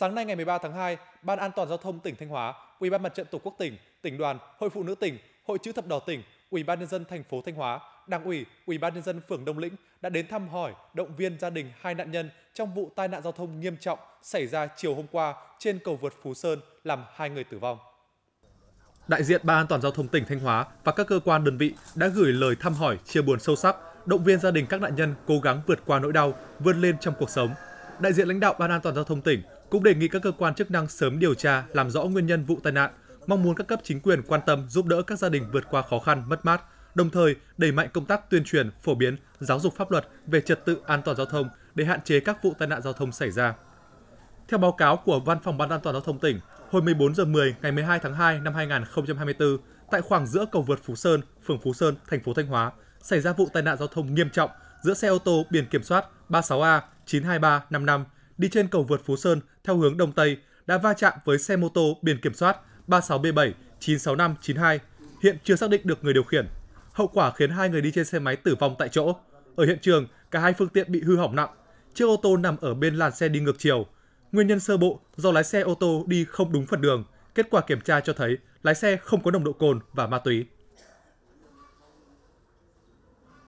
Sáng nay ngày 13 tháng 2, Ban An toàn giao thông tỉnh Thanh Hóa, Ủy ban Mặt trận Tổ quốc tỉnh, tỉnh đoàn, Hội phụ nữ tỉnh, Hội chữ thập đỏ tỉnh, Ủy ban nhân dân thành phố Thanh Hóa, Đảng ủy, Ủy ban nhân dân phường Đông Lĩnh đã đến thăm hỏi, động viên gia đình hai nạn nhân trong vụ tai nạn giao thông nghiêm trọng xảy ra chiều hôm qua trên cầu vượt Phú Sơn làm hai người tử vong. Đại diện Ban An toàn giao thông tỉnh Thanh Hóa và các cơ quan đơn vị đã gửi lời thăm hỏi chia buồn sâu sắc, động viên gia đình các nạn nhân cố gắng vượt qua nỗi đau, vươn lên trong cuộc sống. Đại diện lãnh đạo Ban An toàn giao thông tỉnh cũng đề nghị các cơ quan chức năng sớm điều tra, làm rõ nguyên nhân vụ tai nạn, mong muốn các cấp chính quyền quan tâm giúp đỡ các gia đình vượt qua khó khăn, mất mát, đồng thời đẩy mạnh công tác tuyên truyền, phổ biến, giáo dục pháp luật về trật tự an toàn giao thông để hạn chế các vụ tai nạn giao thông xảy ra. Theo báo cáo của Văn phòng Ban An toàn giao thông tỉnh, hồi 14 giờ 10 ngày 12 tháng 2 năm 2024, tại khoảng giữa cầu vượt Phú Sơn, phường Phú Sơn, thành phố Thanh Hóa, xảy ra vụ tai nạn giao thông nghiêm trọng giữa xe ô tô biển kiểm soát 36A 92355 đi trên cầu vượt Phú Sơn theo hướng Đông Tây đã va chạm với xe mô tô biển kiểm soát 36B7 96592, hiện chưa xác định được người điều khiển. Hậu quả khiến hai người đi trên xe máy tử vong tại chỗ. Ở hiện trường, cả hai phương tiện bị hư hỏng nặng. Chiếc ô tô nằm ở bên làn xe đi ngược chiều. Nguyên nhân sơ bộ do lái xe ô tô đi không đúng phần đường. Kết quả kiểm tra cho thấy lái xe không có nồng độ cồn và ma túy.